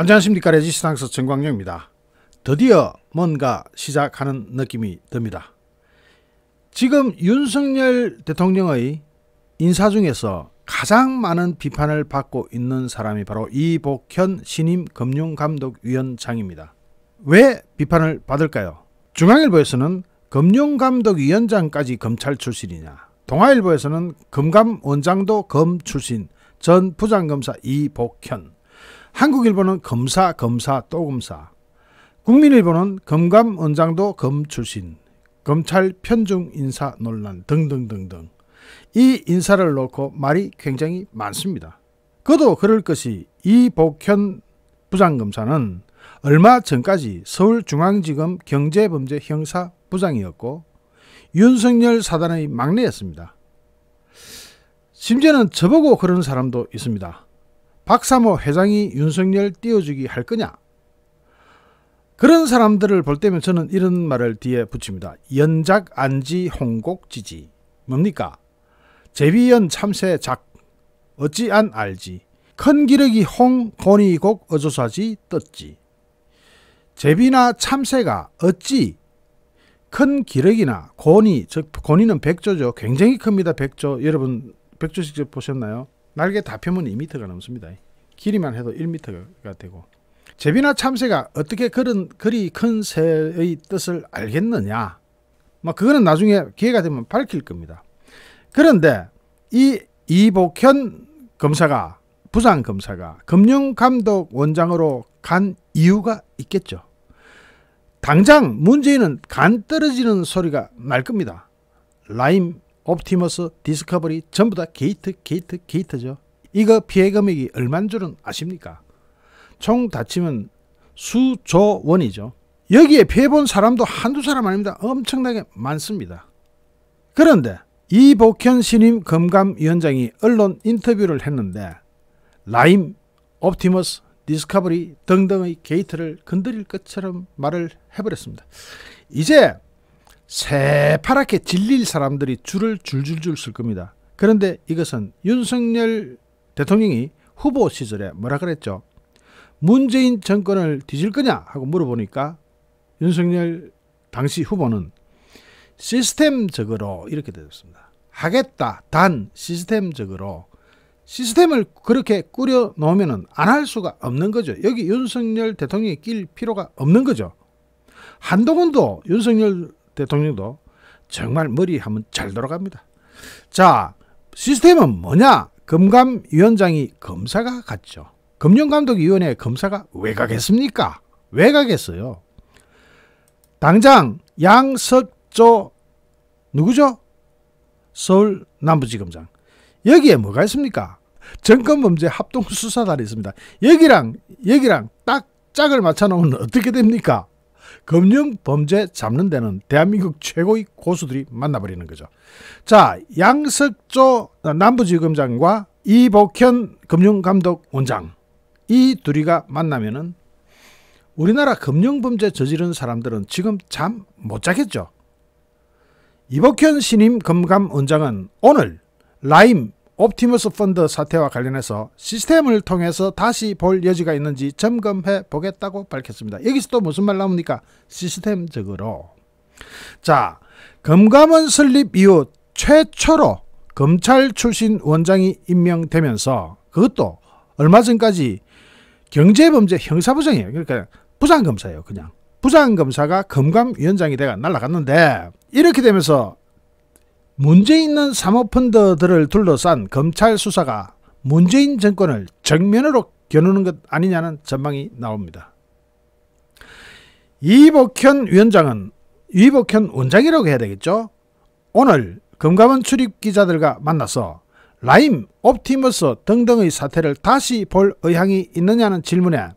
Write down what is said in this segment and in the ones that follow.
안녕하십니까 레지스탕스 정광영입니다. 드디어 뭔가 시작하는 느낌이 듭니다. 지금 윤석열 대통령의 인사 중에서 가장 많은 비판을 받고 있는 사람이 바로 이복현 신임 금융감독위원장입니다. 왜 비판을 받을까요? 중앙일보에서는 금융감독위원장까지 검찰 출신이냐 동아일보에서는 금감원장도 검 출신 전 부장검사 이복현 한국일보는 검사, 검사, 또 검사. 국민일보는 검감원장도 검 출신, 검찰 편중 인사 논란 등등등등. 이 인사를 놓고 말이 굉장히 많습니다. 그도 그럴 것이 이복현 부장검사는 얼마 전까지 서울중앙지검 경제범죄 형사 부장이었고 윤석열 사단의 막내였습니다. 심지어는 저보고 그런 사람도 있습니다. 박사모 회장이 윤석열 띄워주기 할 거냐? 그런 사람들을 볼 때면 저는 이런 말을 뒤에 붙입니다. 연작 안지 홍곡 지지. 뭡니까? 제비연 참새 작. 어찌 안 알지. 큰 기러기 홍 고니곡 어조사지 떴지. 제비나 참새가 어찌 큰 기러기나 고니, 즉고는 백조죠. 굉장히 큽니다. 백조. 여러분 백조식 보셨나요? 날개 다 펴면 2미터가 넘습니다. 길이만 해도 1m가 되고 제비나 참새가 어떻게 그런 그리 큰 새의 뜻을 알겠느냐 막 뭐 그거는 나중에 기회가 되면 밝힐 겁니다. 그런데 이 이복현 검사가 부산 검사가 금융감독 원장으로 간 이유가 있겠죠. 당장 문재인은 간 떨어지는 소리가 날 겁니다. 라임 옵티머스, 디스커버리 전부 다 게이트, 게이트, 게이트죠. 이거 피해 금액이 얼만 줄은 아십니까? 총 다치면 수조 원이죠. 여기에 피해 본 사람도 한두 사람 아닙니다. 엄청나게 많습니다. 그런데 이복현 신임 금감위원장이 언론 인터뷰를 했는데 라임, 옵티머스, 디스커버리 등등의 게이트를 건드릴 것처럼 말을 해버렸습니다. 이제 새파랗게 질릴 사람들이 줄을 줄줄줄 쓸 겁니다. 그런데 이것은 윤석열 대통령이 후보 시절에 뭐라 그랬죠? 문재인 정권을 뒤질 거냐 하고 물어보니까 윤석열 당시 후보는 시스템적으로 이렇게 되었습니다. 하겠다. 단 시스템적으로 시스템을 그렇게 꾸려 놓으면 안 할 수가 없는 거죠. 여기 윤석열 대통령이 낄 필요가 없는 거죠. 한동훈도 윤석열 대통령도 정말 머리 하면 잘 돌아갑니다. 자, 시스템은 뭐냐? 금감위원장이 검사가 갔죠. 금융감독위원회 검사가 왜 가겠습니까? 왜 가겠어요? 당장 양석조 누구죠? 서울 남부지검장 여기에 뭐가 있습니까? 정권범죄 합동수사단이 있습니다. 여기랑 여기랑 딱 짝을 맞춰놓으면 어떻게 됩니까? 금융 범죄 잡는 데는 대한민국 최고의 고수들이 만나버리는 거죠. 자, 양석조 남부지검장과 이복현 금융감독 원장 이 둘이가 만나면은 우리나라 금융범죄 저지른 사람들은 지금 잠못 자겠죠. 이복현 신임 금감 원장은 오늘 라임 옵티머스 펀드 사태와 관련해서 시스템을 통해서 다시 볼 여지가 있는지 점검해 보겠다고 밝혔습니다. 여기서 또 무슨 말 나옵니까? 시스템적으로. 자, 금감원 설립 이후 최초로 검찰 출신 원장이 임명되면서 그것도 얼마 전까지 경제범죄 형사부장이에요. 그러니까 부장검사예요. 그냥. 부장검사가 금감위원장이 돼가 날라갔는데 이렇게 되면서 문제 있는 사모펀드들을 둘러싼 검찰 수사가 문재인 정권을 정면으로 겨누는 것 아니냐는 전망이 나옵니다. 이복현 위원장은 이복현 원장이라고 해야 되겠죠. 오늘 금감원 출입 기자들과 만나서 라임, 옵티머스 등등의 사태를 다시 볼 의향이 있느냐는 질문에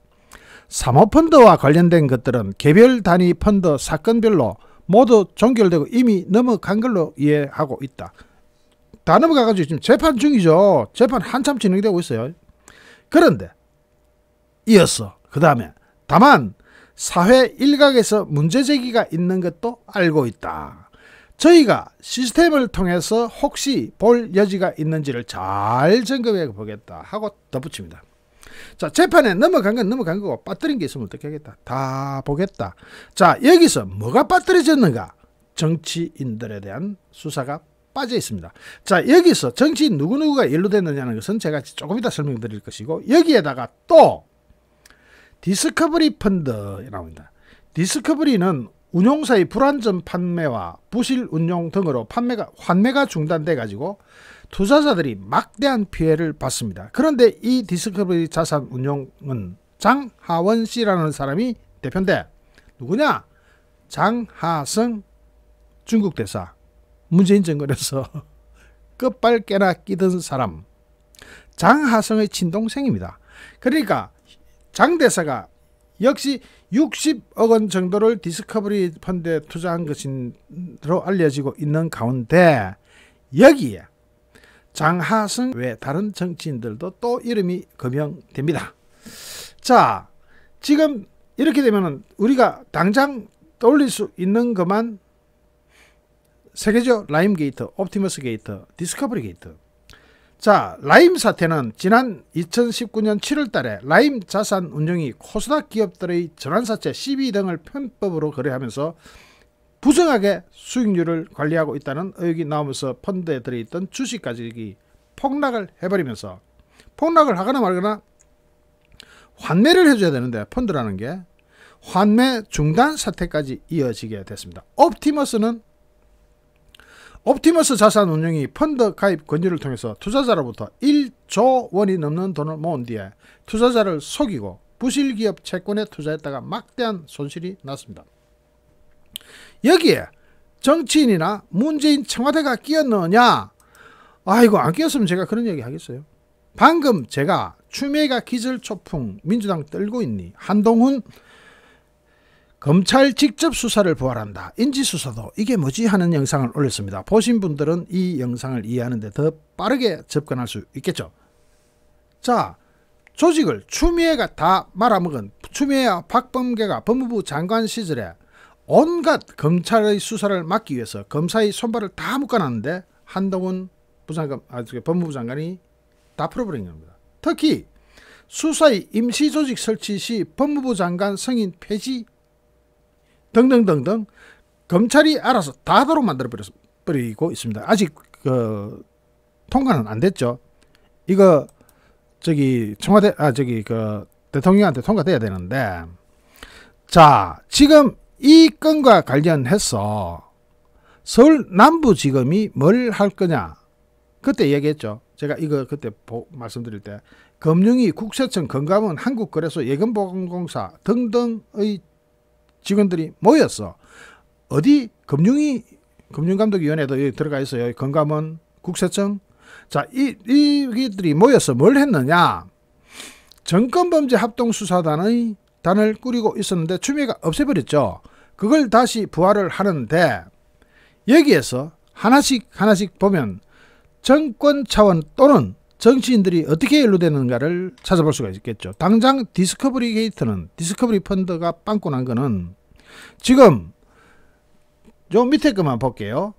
사모펀드와 관련된 것들은 개별 단위 펀드 사건별로 모두 종결되고 이미 넘어간 걸로 이해하고 있다. 다 넘어가가지고 지금 재판 중이죠. 재판 한참 진행되고 있어요. 그런데 이어서 그 다음에 다만 사회 일각에서 문제제기가 있는 것도 알고 있다. 저희가 시스템을 통해서 혹시 볼 여지가 있는지를 잘 점검해 보겠다 하고 덧붙입니다. 자, 재판에 넘어간 건 넘어간 거고 빠뜨린 게 있으면 어떻게 하겠다. 다 보겠다. 자, 여기서 뭐가 빠뜨려졌는가? 정치인들에 대한 수사가 빠져 있습니다. 자, 여기서 정치인 누구누구가 연루됐느냐는 것은 제가 조금 이따 설명드릴 것이고 여기에다가 또 디스커버리 펀드 에 나옵니다. 디스커버리는 운용사의 불안전 판매와 부실 운용 등으로 판매가 환매가 중단돼 가지고 투자자들이 막대한 피해를 봤습니다. 그런데 이 디스커버리 자산 운용은 장하원 씨라는 사람이 대표인데 누구냐? 장하성 중국 대사 문재인 정권에서 끝발 깨나 끼던 사람 장하성의 친동생입니다. 그러니까 장 대사가 역시 60억 원 정도를 디스커버리 펀드에 투자한 것으로 알려지고 있는 가운데 여기에 장하승 외 다른 정치인들도 또 이름이 거명됩니다. 자, 지금 이렇게 되면 우리가 당장 떠올릴 수 있는 것만 세계죠. 라임 게이트, 옵티머스 게이트, 디스커버리 게이트. 자, 라임 사태는 지난 2019년 7월 달에 라임 자산 운용이 코스닥 기업들의 전환사채 12등을 편법으로 거래하면서 부정하게 수익률을 관리하고 있다는 의혹이 나오면서 펀드에 들어있던 주식 가격이 폭락을 해버리면서 폭락을 하거나 말거나 환매를 해줘야 되는데 펀드라는 게 환매 중단 사태까지 이어지게 됐습니다. 옵티머스는 옵티머스 자산 운용이 펀드 가입 권유를 통해서 투자자로부터 1조 원이 넘는 돈을 모은 뒤에 투자자를 속이고 부실기업 채권에 투자했다가 막대한 손실이 났습니다. 여기에 정치인이나 문재인 청와대가 끼었느냐? 아이고 안 끼었으면 제가 그런 얘기 하겠어요. 방금 제가 추미애가 기절초풍 민주당 떨고 있니 한동훈 검찰 직접 수사를 부활한다. 인지수사도 이게 뭐지 하는 영상을 올렸습니다. 보신 분들은 이 영상을 이해하는데 더 빠르게 접근할 수 있겠죠. 자 조직을 추미애가 다 말아먹은 추미애와 박범계가 법무부 장관 시절에 온갖 검찰의 수사를 막기 위해서 검사의 손발을 다 묶어놨는데 한동훈 부장관, 아, 법무부 장관이 다 풀어버린 겁니다. 특히 수사의 임시조직 설치 시 법무부 장관 성인 폐지 등등등등 검찰이 알아서 다도록 만들어버리고 있습니다. 아직 그 통과는 안 됐죠. 이거 저기 청와대 아 저기 그 대통령한테 통과돼야 되는데 자 지금 이 건과 관련해서 서울 남부지검이 뭘 할 거냐 그때 얘기했죠. 제가 이거 그때 보, 말씀드릴 때 금융위 국세청 건감원 한국거래소 예금보험공사 등등의 직원들이 모였어. 어디 금융위 금융감독위원회도 들어가 있어요. 건감원 국세청 자, 이, 이들이 모여서 뭘 했느냐? 정권범죄 합동수사단의 단을 꾸리고 있었는데 추미애가 없애버렸죠. 그걸 다시 부활을 하는데 여기에서 하나씩 하나씩 보면 정권 차원 또는 정치인들이 어떻게 연루되는가를 찾아볼 수가 있겠죠. 당장 디스커버리 게이트는 디스커버리 펀드가 빵꾸 난 거는 지금 요 밑에 것만 볼게요.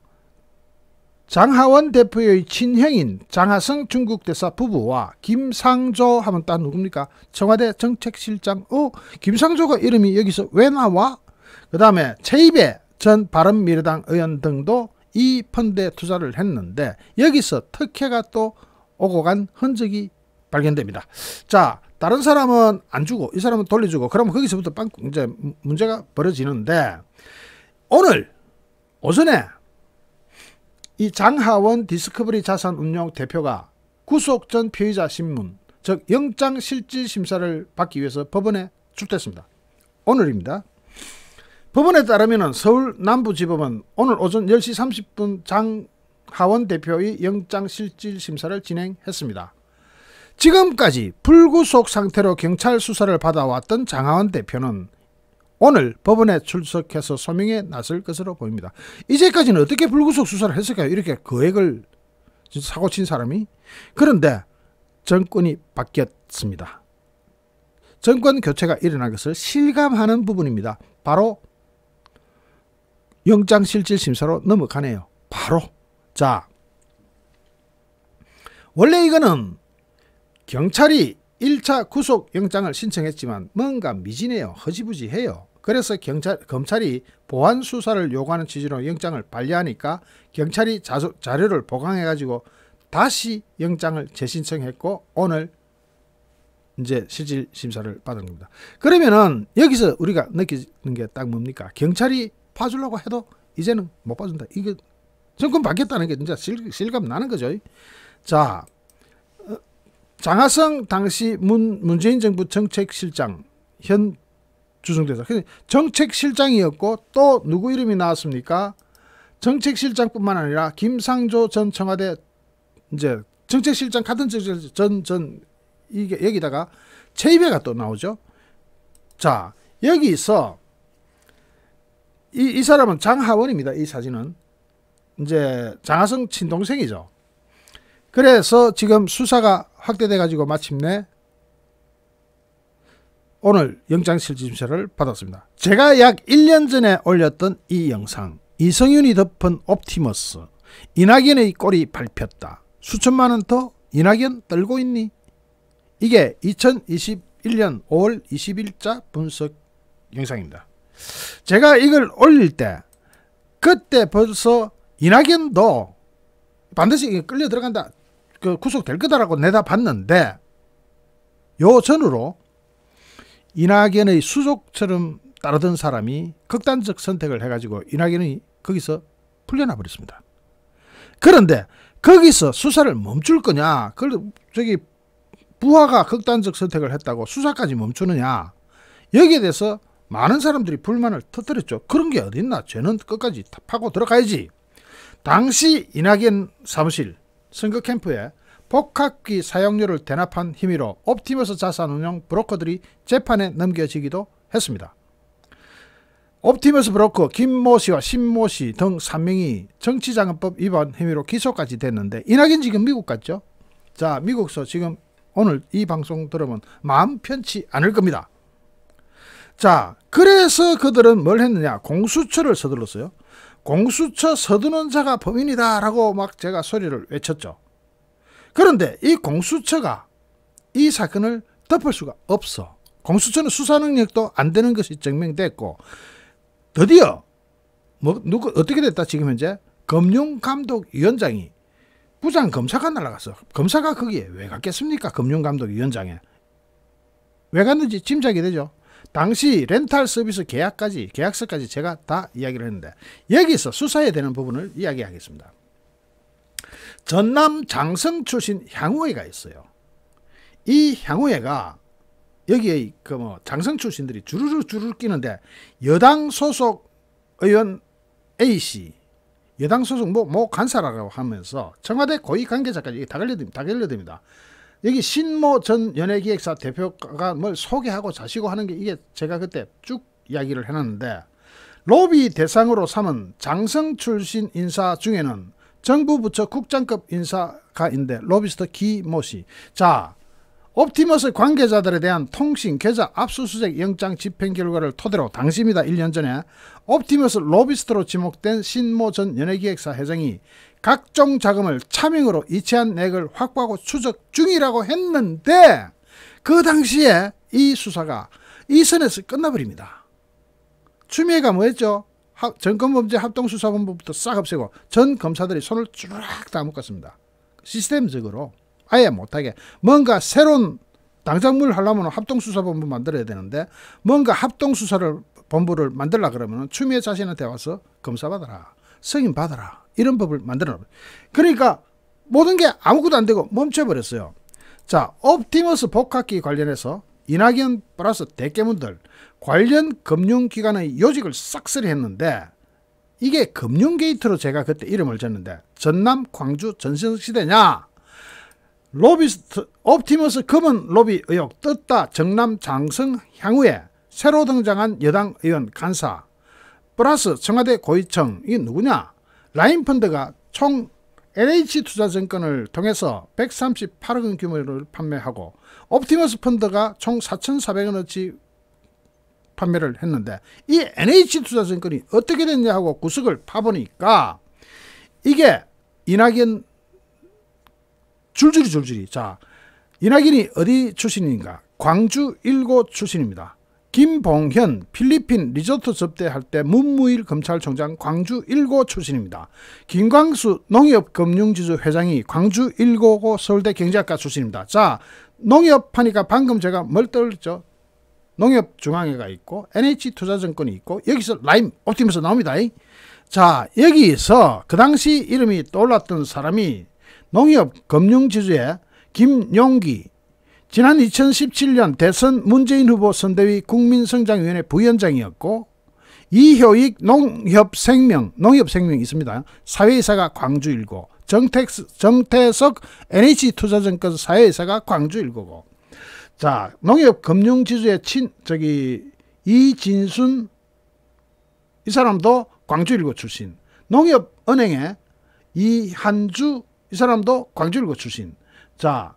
장하원 대표의 친형인 장하성 중국 대사 부부와 김상조 하면 딱 누굽니까? 청와대 정책실장. 어? 김상조가 이름이 여기서 왜 나와? 그 다음에 최이배 전 바른미래당 의원 등도 이 펀드에 투자를 했는데 여기서 특혜가 또 오고 간 흔적이 발견됩니다. 자, 다른 사람은 안 주고 이 사람은 돌려주고 그러면 거기서부터 빵 이제 문제가 벌어지는데 오늘 오전에 이 장하원 디스커버리 자산운용 대표가 구속 전 피의자 신문 즉 영장 실질 심사를 받기 위해서 법원에 출두했습니다. 오늘입니다. 법원에 따르면 서울 남부지법은 오늘 오전 10시 30분 장하원 대표의 영장실질심사를 진행했습니다. 지금까지 불구속 상태로 경찰 수사를 받아왔던 장하원 대표는 오늘 법원에 출석해서 소명에 나설 것으로 보입니다. 이제까지는 어떻게 불구속 수사를 했을까요? 이렇게 거액을 사고 친 사람이? 그런데 정권이 바뀌었습니다. 정권 교체가 일어난 것을 실감하는 부분입니다. 바로 영장실질심사로 넘어가네요. 바로. 자, 원래 이거는 경찰이 1차 구속영장을 신청했지만 뭔가 미진해요. 허지부지해요. 그래서 경찰, 검찰이 보안 수사를 요구하는 취지로 영장을 발려하니까 경찰이 자소, 자료를 보강해가지고 다시 영장을 재신청했고 오늘 이제 실질 심사를 받은 겁니다. 그러면은 여기서 우리가 느끼는 게 딱 뭡니까? 경찰이 봐주려고 해도 이제는 못 봐준다. 이게 정권 받겠다는 게 진짜 실, 감 나는 거죠. 자, 어, 장하성 당시 문, 문재인 정부 정책실장 현 주중대사. 정책실장이었고 또 누구 이름이 나왔습니까? 정책실장뿐만 아니라 김상조 전 청와대 이제 정책실장 같은 전전 전 이게 여기다가 최이배가 또 나오죠. 자 여기서 이, 이 사람은 장하원입니다. 이 사진은. 이제 장하성 친동생이죠. 그래서 지금 수사가 확대돼 가지고 마침내 오늘 영장실질심사를 받았습니다. 제가 약 1년 전에 올렸던 이 영상 이성윤이 덮은 옵티머스 이낙연의 꼴이 밟혔다. 수천만 원더 이낙연 떨고 있니? 이게 2021년 5월 20일자 분석 영상입니다. 제가 이걸 올릴 때 그때 벌써 이낙연도 반드시 끌려 들어간다. 그 구속될 거다라고 내다봤는데 요 전으로 이낙연의 수족처럼 따르던 사람이 극단적 선택을 해가지고 이낙연이 거기서 풀려나 버렸습니다. 그런데 거기서 수사를 멈출 거냐? 그 저기 부하가 극단적 선택을 했다고 수사까지 멈추느냐? 여기에 대해서 많은 사람들이 불만을 터뜨렸죠. 그런 게 어딨나? 죄는 끝까지 파고 들어가야지. 당시 이낙연 사무실 선거 캠프에 복합기 사용료를 대납한 힘으로 옵티머스 자산운용 브로커들이 재판에 넘겨지기도 했습니다. 옵티머스 브로커 김모 씨와 신모 씨 등 3명이 정치자금법 위반 혐의로 기소까지 됐는데 이낙연 지금 미국 갔죠? 자 미국서 지금 오늘 이 방송 들으면 마음 편치 않을 겁니다. 자, 그래서 그들은 뭘 했느냐? 공수처를 서둘렀어요. 공수처 서두는 자가 범인이다라고 막 제가 소리를 외쳤죠. 그런데 이 공수처가 이 사건을 덮을 수가 없어. 공수처는 수사 능력도 안 되는 것이 증명됐고 드디어 뭐 누구 어떻게 됐다 지금 현재 금융감독위원장이 부장 검사가 날라갔어. 검사가 거기에 왜 갔겠습니까? 금융감독위원장에 왜 갔는지 짐작이 되죠. 당시 렌탈 서비스 계약까지 계약서까지 제가 다 이야기를 했는데 여기서 수사해야 되는 부분을 이야기하겠습니다. 전남 장성 출신 향후회가 있어요. 이 향후회가 여기에 그 뭐 장성 출신들이 주르르 주르르 끼는데 여당 소속 의원 A씨 여당 소속 뭐, 뭐 간사라고 하면서 청와대 고위 관계자까지 다 걸려듭니다. 다 걸려듭니다. 여기 신모 전 연예기획사 대표가 뭘 소개하고 자시고 하는 게 이게 제가 그때 쭉 이야기를 해놨는데 로비 대상으로 삼은 장성 출신 인사 중에는 정부 부처 국장급 인사가인데 로비스터 기모 씨. 자, 옵티머스 관계자들에 대한 통신 계좌 압수수색 영장 집행 결과를 토대로 당시입니다. 1년 전에 옵티머스 로비스트로 지목된 신모 전 연예기획사 회장이 각종 자금을 차명으로 이체한 액을 확보하고 추적 중이라고 했는데 그 당시에 이 수사가 이 선에서 끝나버립니다. 추미애가 뭐했죠? 정권범죄 합동수사본부부터 싹 없애고 전 검사들이 손을 쭈다 묶었습니다. 시스템적으로 아예 못하게 뭔가 새로운 당장물 하려면 합동수사본부 만들어야 되는데 뭔가 합동수사를 본부를 만들라 그러면 추미애 자신한테 와서 검사 받아라. 승인 받아라. 이런 법을 만들어 놓은 그러니까 모든 게 아무것도 안 되고 멈춰버렸어요. 자, 옵티머스 복합기 관련해서 이낙연 플러스 대깨문들 관련 금융기관의 요직을 싹쓸이 했는데 이게 금융게이트로 제가 그때 이름을 졌는데 전남 광주 전신시대냐 로비스트 옵티머스 금은 로비 의혹 떴다 정남 장성 향후에 새로 등장한 여당 의원 간사 플러스 청와대 고위층 이게 누구냐 라인펀드가 총 LH투자증권을 통해서 138억 원 규모를 판매하고 옵티머스 펀드가 총 4,400원어치 판매를 했는데 이 NH투자증권이 어떻게 됐냐 고 구석을 파보니까 이게 이낙연 줄줄이 줄줄이 자 이낙연이 어디 출신인가 광주 1고 출신입니다. 김봉현 필리핀 리조트 접대할 때 문무일 검찰총장 광주 1고 출신입니다. 김광수 농협금융지주 회장이 광주 1고고 서울대 경제학과 출신입니다. 자 농협하니까 방금 제가 멀떨죠 농협중앙회가 있고 NH투자증권이 있고 여기서 라임 옵티머스 나옵니다. 자 여기서 그 당시 이름이 떠올랐던 사람이 농협금융지주의 김용기 지난 2017년 대선 문재인 후보 선대위 국민성장위원회 부위원장이었고 이효익 농협생명 농협생명 있습니다. 사회이사가 광주 일고 정택, 정태석 NH투자증권 사회이사가 광주 일고고 자 농협금융지주의 친 저기 이진순 이 사람도 광주 일고 출신 농협은행의 이한주 이 사람도 광주 일고 출신 자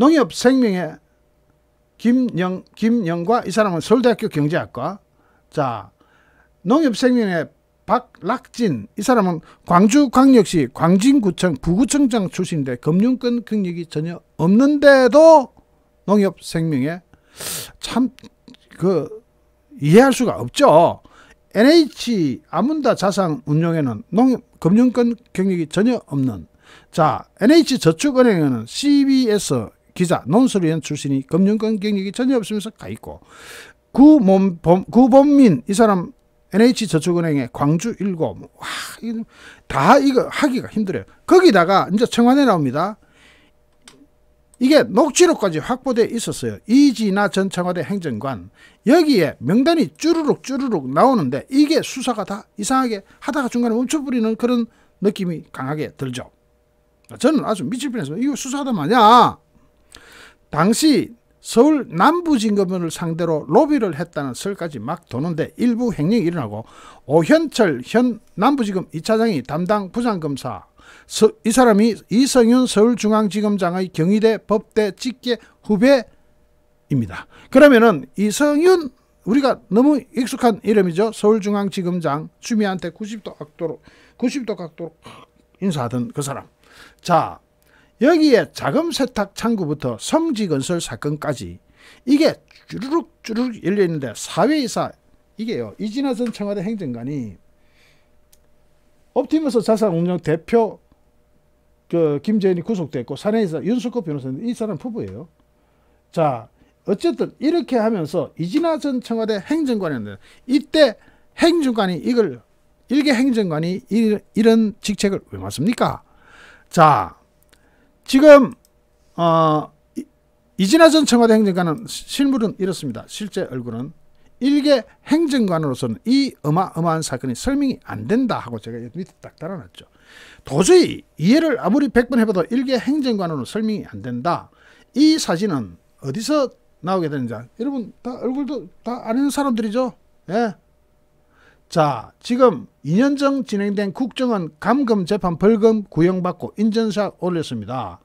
농협 생명의 김영, 김영과 이 사람은 서울대학교 경제학과. 자, 농협 생명의 박락진 이 사람은 광주광역시 광진구청 부구청장 출신인데 금융권 경력이 전혀 없는데도 농협 생명의참 그 이해할 수가 없죠. NH 아문다 자산 운용에는 농협 금융권 경력이 전혀 없는 자 NH 저축은행에는 CBS 기자, 논술위원 출신이 금융권 경력이 전혀 없으면서 가 있고 구몸 구범민 이 사람 NH저축은행의 광주 1고 뭐, 와, 이거 다 이거 하기가 힘들어요. 거기다가 이제 청와대 나옵니다. 이게 녹취록까지 확보돼 있었어요. 이지나 전 청와대 행정관 여기에 명단이 쭈르륵 쭈르륵 나오는데 이게 수사가 다 이상하게 하다가 중간에 멈춰버리는 그런 느낌이 강하게 들죠. 저는 아주 미칠 뻔했어요. 이거 수사하다 마냐 당시 서울 남부진검을 상대로 로비를 했다는 설까지 막 도는데 일부 횡령이 일어나고 오현철 현 남부지검 이차장이 담당 부장검사 서, 이 사람이 이성윤 서울중앙지검장의 경희대 법대 직계 후배입니다. 그러면은 이성윤 우리가 너무 익숙한 이름이죠. 서울중앙지검장 주미한테 90도 각도로 90도 각도로 인사하던 그 사람. 자 여기에 자금 세탁 창구부터 성지 건설 사건까지 이게 주르륵 주르륵 열려 있는데 사회이사 이게요 이진아 전 청와대 행정관이 옵티머스 자산운용 대표 그 김재인이 구속됐고 사내이사 윤석호 변호사인데 이 사람 부부예요. 자 어쨌든 이렇게 하면서 이진아 전 청와대 행정관이었는데 이때 행정관이 이걸 일개 행정관이 이, 이런 직책을 왜 맡습니까? 자 지금 어, 이진아 전 청와대 행정관은 실물은 이렇습니다. 실제 얼굴은 일개 행정관으로서는 이 어마어마한 사건이 설명이 안 된다 하고 제가 밑에 딱 달아놨죠. 도저히 이해를 아무리 100번 해봐도 일개 행정관으로 설명이 안 된다. 이 사진은 어디서 나오게 되는지 여러분 다 얼굴도 다 아는 사람들이죠. 예. 자, 지금 2년 전 진행된 국정원 감금 재판 벌금 구형받고 인전샷 올렸습니다.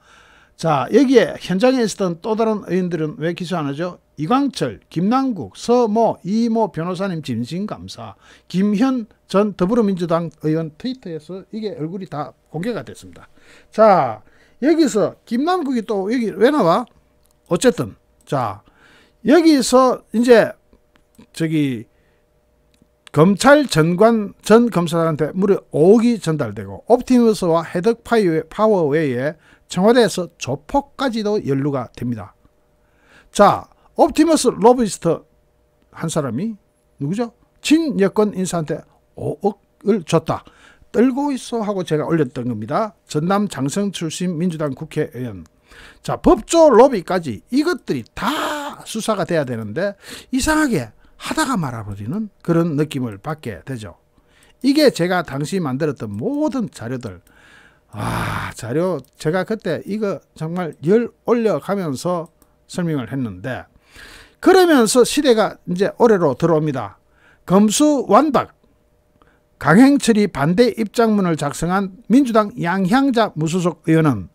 자, 여기에 현장에 있었던 또 다른 의원들은 왜 기소 안 하죠? 이광철, 김남국, 서모, 이모 변호사님 진심감사, 김현 전 더불어민주당 의원 트위터에서 이게 얼굴이 다 공개가 됐습니다. 자, 여기서 김남국이 또 여기 왜 나와? 어쨌든, 자, 여기서 이제 저기 검찰 전관 전 검사장한테 무려 5억이 전달되고 옵티머스와 헤드 파워웨이에 이어파 청와대에서 조폭까지도 연루가 됩니다. 자, 옵티머스 로비스트 한 사람이 누구죠? 친여권 인사한테 5억을 줬다. 떨고 있어 하고 제가 올렸던 겁니다. 전남 장성 출신 민주당 국회의원. 자, 법조 로비까지 이것들이 다 수사가 돼야 되는데 이상하게 하다가 말아버리는 그런 느낌을 받게 되죠. 이게 제가 당시 만들었던 모든 자료들 아 자료 제가 그때 이거 정말 열 올려가면서 설명을 했는데 그러면서 시대가 이제 올해로 들어옵니다. 검수 완박 강행철이 반대 입장문을 작성한 민주당 양향자 무소속 의원은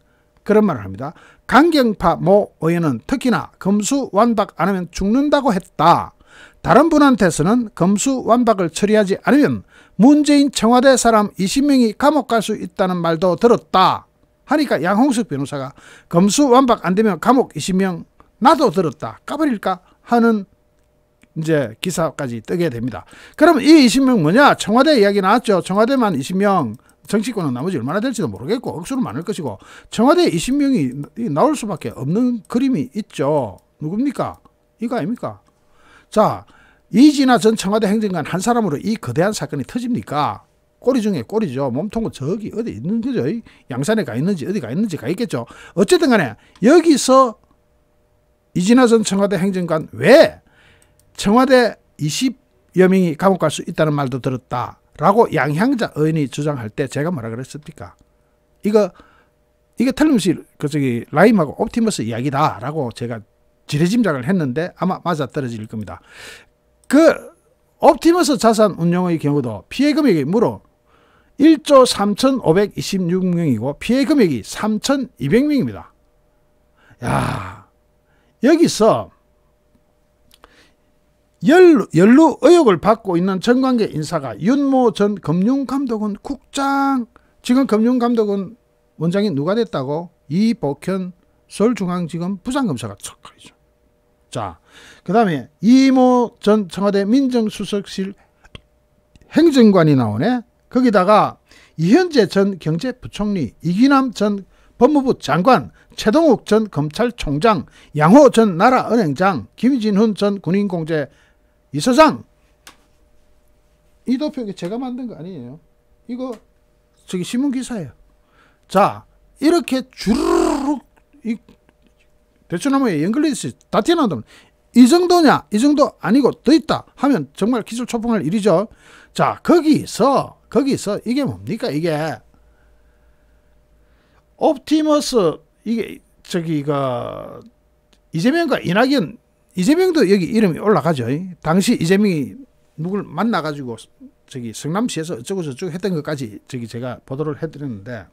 그런 말을 합니다. 강경파 모 의원은 특히나 검수 완박 안 하면 죽는다고 했다. 다른 분한테서는 검수완박을 처리하지 않으면 문재인 청와대 사람 20명이 감옥 갈 수 있다는 말도 들었다. 하니까 양홍석 변호사가 검수완박 안 되면 감옥 20명 나도 들었다. 까버릴까 하는 이제 기사까지 뜨게 됩니다. 그럼 이 20명 뭐냐? 청와대 이야기 나왔죠. 청와대만 20명 정치권은 나머지 얼마나 될지도 모르겠고 억수로 많을 것이고 청와대 20명이 나올 수밖에 없는 그림이 있죠. 누굽니까? 이거 아닙니까? 자, 이진아 전 청와대 행정관 한 사람으로 이 거대한 사건이 터집니까? 꼬리 중에 꼬리죠. 몸통은 저기 어디 있는 거죠. 양산에 가 있는지 어디 가 있는지 가 있겠죠. 어쨌든 간에 여기서 이진아 전 청와대 행정관 왜 청와대 20여 명이 감옥 갈 수 있다는 말도 들었다. 라고 양향자 의원이 주장할 때 제가 뭐라 그랬습니까? 이거, 이게 틀림없이 그 저기 라임하고 옵티머스 이야기다. 라고 제가 지레짐작을 했는데 아마 맞아떨어질 겁니다. 그 옵티머스 자산 운용의 경우도 피해 금액이 무려 1조 3,526명이고 피해 금액이 3,200명입니다. 야 여기서 연루, 연루 의혹을 받고 있는 정관계 인사가 윤모 전 금융감독원 국장 지금 금융감독원 원장이 누가 됐다고 이복현 서울중앙지검 부장검사가 척하죠. 자, 그 다음에 이모 전 청와대 민정수석실 행정관이 나오네. 거기다가 이현재 전 경제부총리, 이기남 전 법무부 장관, 최동욱 전 검찰총장, 양호 전 나라은행장, 김진훈 전 군인공제 이서장. 이 도표 제가 만든 거 아니에요. 이거 저기 신문 기사예요. 자, 이렇게 주르륵 대추나무에 연글리듯이 다 튀어나온다면 이 정도냐 이 정도 아니고 더 있다 하면 정말 기술 초풍할 일이죠 자 거기서 거기서 이게 뭡니까 이게 옵티머스 이게 저기가 이재명과 이낙연 이재명도 여기 이름이 올라가죠 당시 이재명이 누굴 만나가지고 저기 성남시에서 어쩌고 저쩌고 했던 것까지 저기 제가 보도를 해드렸는데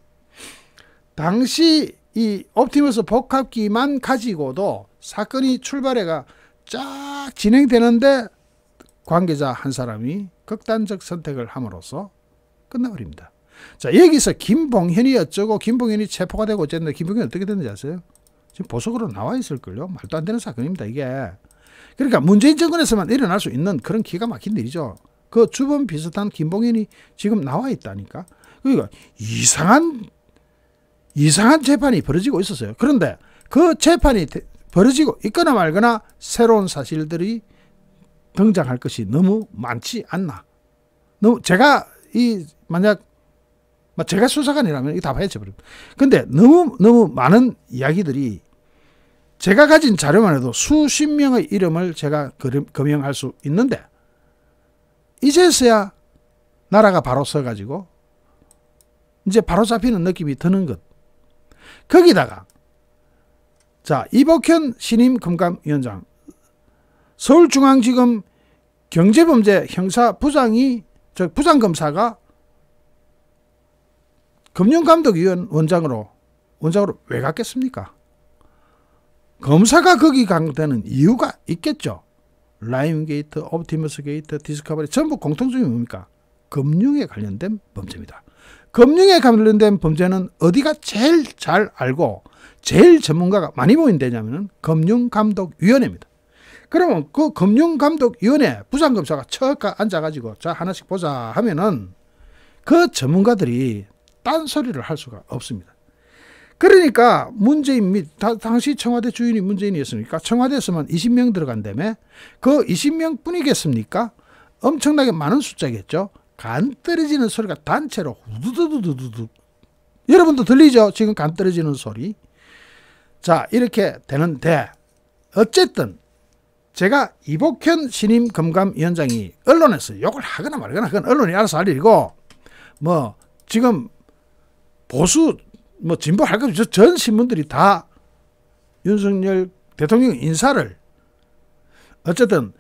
당시 이 옵티머스 복합기만 가지고도 사건이 출발해가 쫙 진행되는데 관계자 한 사람이 극단적 선택을 함으로써 끝나버립니다. 자 여기서 김봉현이 어쩌고 김봉현이 체포가 되고 어쨌는데 김봉현이 어떻게 됐는지 아세요? 지금 보석으로 나와 있을걸요? 말도 안 되는 사건입니다 이게. 그러니까 문재인 정권에서만 일어날 수 있는 그런 기가 막힌 일이죠. 그 주범 비슷한 김봉현이 지금 나와 있다니까. 그러니까 이상한 이상한 재판이 벌어지고 있었어요. 그런데 그 재판이 벌어지고 있거나 말거나 새로운 사실들이 등장할 것이 너무 많지 않나. 너무 제가 이 만약 뭐 제가 수사관이라면 이다 봐야죠. 근데 너무 너무 많은 이야기들이 제가 가진 자료만 해도 수십 명의 이름을 제가 검명할 수 있는데 이제서야 나라가 바로 서가지고 이제 바로 잡히는 느낌이 드는 것 거기다가 자 이복현 신임 금감위원장 서울중앙지검 경제범죄 형사 부장이 즉 부장검사가 금융감독위원 원장으로 원장으로 왜 갔겠습니까? 검사가 거기 간 데는 이유가 있겠죠. 라임 게이트, 옵티머스 게이트, 디스커버리 전부 공통점이 뭡니까? 금융에 관련된 범죄입니다. 금융에 관련된 범죄는 어디가 제일 잘 알고 제일 전문가가 많이 모인 데냐면은 금융감독위원회입니다. 그러면 그 금융감독위원회 부산검사가 처가 앉아가지고 자 하나씩 보자 하면은 그 전문가들이 딴소리를 할 수가 없습니다. 그러니까 문재인 및 당시 청와대 주인이 문재인이었으니까 청와대에서만 20명 들어간다며 그 20명뿐이겠습니까? 엄청나게 많은 숫자겠죠. 간 떨어지는 소리가 단체로 후두두두두두 여러분도 들리죠? 지금 간 떨어지는 소리. 자 이렇게 되는데 어쨌든 제가 이복현 신임 금감위원장이 언론에서 욕을 하거나 말거나 그건 언론이 알아서 할 일이고 뭐 지금 보수 뭐 진보 할것없죠전 신문들이 다 윤석열 대통령 인사를 어쨌든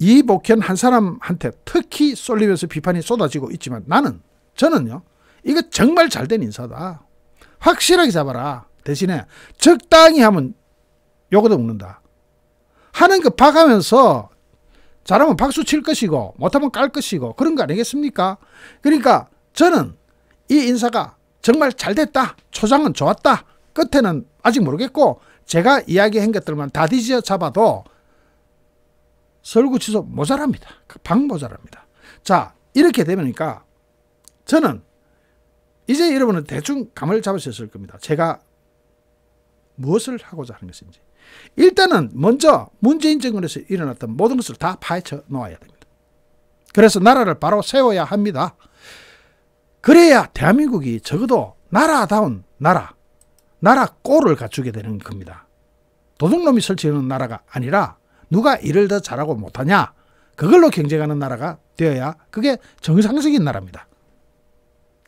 이 복현 한 사람한테 특히 쏠리면서 비판이 쏟아지고 있지만 나는 저는요 이거 정말 잘 된 인사다 확실하게 잡아라 대신에 적당히 하면 욕거도 먹는다 하는 거 봐가면서 잘하면 박수 칠 것이고 못하면 깔 것이고 그런 거 아니겠습니까 그러니까 저는 이 인사가 정말 잘 됐다 초장은 좋았다 끝에는 아직 모르겠고 제가 이야기한 것들만 다 뒤져 잡아도 설거지도 모자랍니다. 그 방 모자랍니다. 자, 이렇게 되니까 저는 이제 여러분은 대충 감을 잡으셨을 겁니다. 제가 무엇을 하고자 하는 것인지. 일단은 먼저 문재인 정권에서 일어났던 모든 것을 다 파헤쳐 놓아야 됩니다. 그래서 나라를 바로 세워야 합니다. 그래야 대한민국이 적어도 나라다운 나라, 나라 꼴을 갖추게 되는 겁니다. 도둑놈이 설치하는 나라가 아니라 누가 일을 더 잘하고 못하냐 그걸로 경쟁하는 나라가 되어야 그게 정상적인 나라입니다.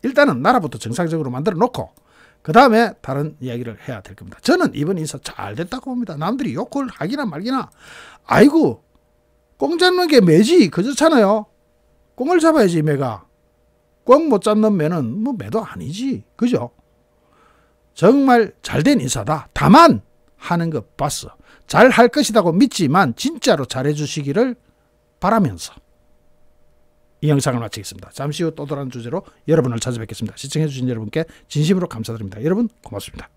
일단은 나라부터 정상적으로 만들어 놓고 그 다음에 다른 이야기를 해야 될 겁니다. 저는 이번 인사 잘 됐다고 봅니다. 남들이 욕을 하기나 말기나 아이고 꽁 잡는 게 매지 그렇잖아요. 꽁을 잡아야지 매가. 꽁 못 잡는 매는 뭐 매도 아니지 그죠? 정말 잘 된 인사다. 다만 하는 것 봤어. 잘할 것이라고 믿지만 진짜로 잘해 주시기를 바라면서 이 영상을 마치겠습니다. 잠시 후 또 다른 주제로 여러분을 찾아뵙겠습니다. 시청해 주신 여러분께 진심으로 감사드립니다. 여러분 고맙습니다.